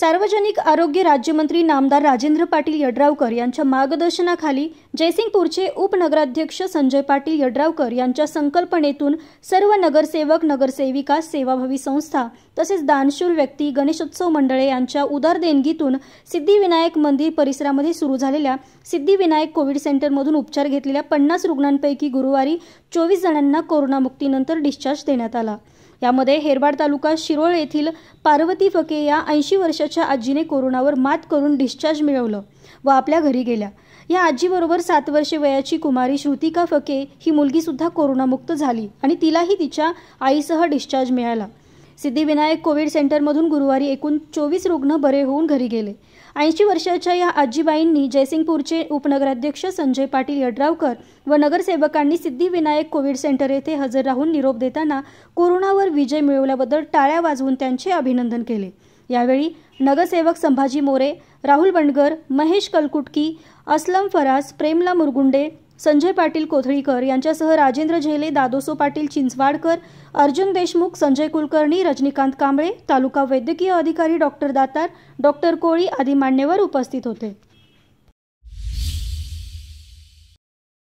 सार्वजनिक आरोग्य राज्यमंत्री नामदार राजेंद्र पाटील यड्रावकर यांच्या मार्गदर्शनाखाली जयसिंगपूरचे उपनगराध्यक्ष संजय पाटील यड्रावकर यांच्या संकल्पनेतून सर्व नगरसेवक नगरसेविका सेवाभावी संस्था तसेच दानशूर व्यक्ती गणेशोत्सव मंडळे यांच्या उदार देणगीतून सिद्धिविनायक मंदिर परिसरामध्ये सुरू झालेल्या सिद्धिविनायक कोविड सेंटरमधून उपचार घेतलेल्या पन्नास रुग्णांपैकी गुरुवारी चोवीस जणांना कोरोनामुक्तीनंतर डिस्चार्ज देण्यात आला यामध्ये हेरवाड तालुका शिरोळ येथील पार्वती फके या ऐंशी वर्षाच्या आजीने कोरोनावर मात करून डिस्चार्ज मिळवलं व आपल्या घरी गेल्या या आजीबरोबर सात वर्षे वयाची कुमारी श्रुतिका फके ही मुलगीसुद्धा कोरोनामुक्त झाली आणि तिलाही तिच्या आईसह डिस्चार्ज मिळाला सिद्धिविनायक कोविड सेंटरमधून गुरुवारी एकूण चोवीस रुग्ण बरे होऊन घरी गेले ऐंशी वर्षाच्या या आजीबाईंनी जयसिंगपूरचे उपनगराध्यक्ष संजय पाटील यड्रावकर व नगरसेवकांनी सिद्धिविनायक कोविड सेंटर येथे हजर राहून निरोप देताना कोरोनावर विजय मिळवल्याबद्दल टाळ्या वाजवून त्यांचे अभिनंदन केले यावेळी नगरसेवक संभाजी मोरे राहुल बंडगर महेश कलकुटकी असलम फरास प्रेमला मुरगुंडे संजय पाटील कोथळीकर यांच्यासह राजेंद्र झेले दादोसो पाटील चिंचवाडकर अर्जुन देशमुख संजय कुलकर्णी रजनीकांत कांबळे तालुका वैद्यकीय अधिकारी डॉक्टर दातार डॉक्टर कोळी आदी मान्यवर उपस्थित होते